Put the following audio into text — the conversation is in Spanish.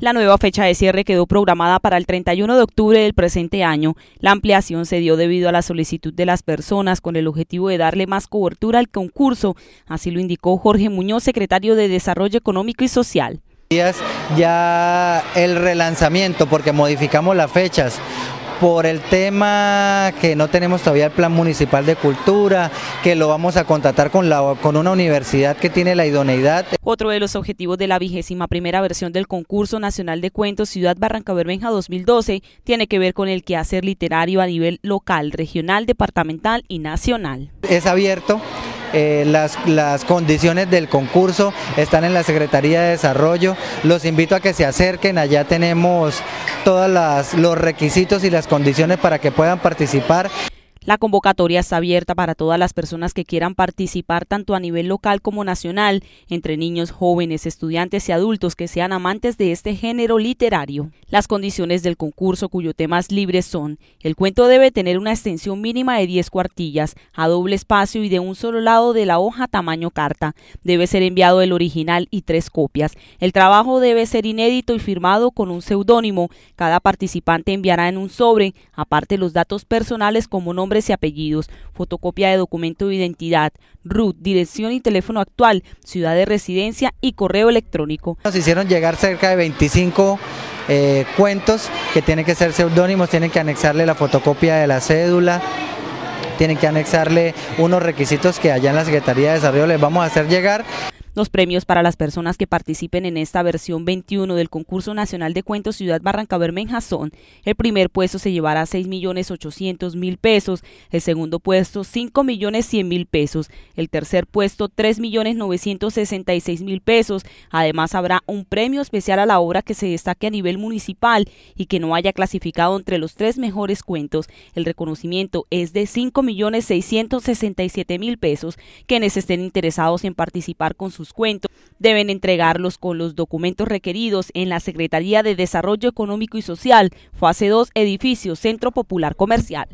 La nueva fecha de cierre quedó programada para el 31 de octubre del presente año. La ampliación se dio debido a la solicitud de las personas con el objetivo de darle más cobertura al concurso, así lo indicó Jorge Muñoz, secretario de Desarrollo Económico y Social ya el relanzamiento porque modificamos las fechas por el tema que no tenemos todavía el plan municipal de cultura, que lo vamos a contratar con, la, con una universidad que tiene la idoneidad. Otro de los objetivos de la vigésima primera versión del concurso nacional de cuentos Ciudad Barranca Berbenja 2012 tiene que ver con el quehacer literario a nivel local, regional, departamental y nacional. Es abierto, eh, las, las, condiciones del concurso están en la Secretaría de Desarrollo. Los invito a que se acerquen, allá tenemos todos los requisitos y las condiciones para que puedan participar la convocatoria está abierta para todas las personas que quieran participar tanto a nivel local como nacional, entre niños, jóvenes, estudiantes y adultos que sean amantes de este género literario. Las condiciones del concurso cuyo temas libres son, el cuento debe tener una extensión mínima de 10 cuartillas, a doble espacio y de un solo lado de la hoja tamaño carta. Debe ser enviado el original y tres copias. El trabajo debe ser inédito y firmado con un seudónimo. Cada participante enviará en un sobre, aparte los datos personales como nombre y apellidos, fotocopia de documento de identidad, RUT, dirección y teléfono actual, ciudad de residencia y correo electrónico. Nos hicieron llegar cerca de 25 eh, cuentos que tienen que ser seudónimos, tienen que anexarle la fotocopia de la cédula, tienen que anexarle unos requisitos que allá en la Secretaría de Desarrollo les vamos a hacer llegar. Los premios para las personas que participen en esta versión 21 del concurso nacional de cuentos Ciudad Barranca son el primer puesto se llevará 6.800.000 pesos, el segundo puesto 5.100.000 pesos, el tercer puesto 3.966.000 pesos. Además habrá un premio especial a la obra que se destaque a nivel municipal y que no haya clasificado entre los tres mejores cuentos. El reconocimiento es de 5.667.000 pesos. Quienes estén interesados en participar con sus cuentos deben entregarlos con los documentos requeridos en la Secretaría de Desarrollo Económico y Social, fase 2, edificio Centro Popular Comercial.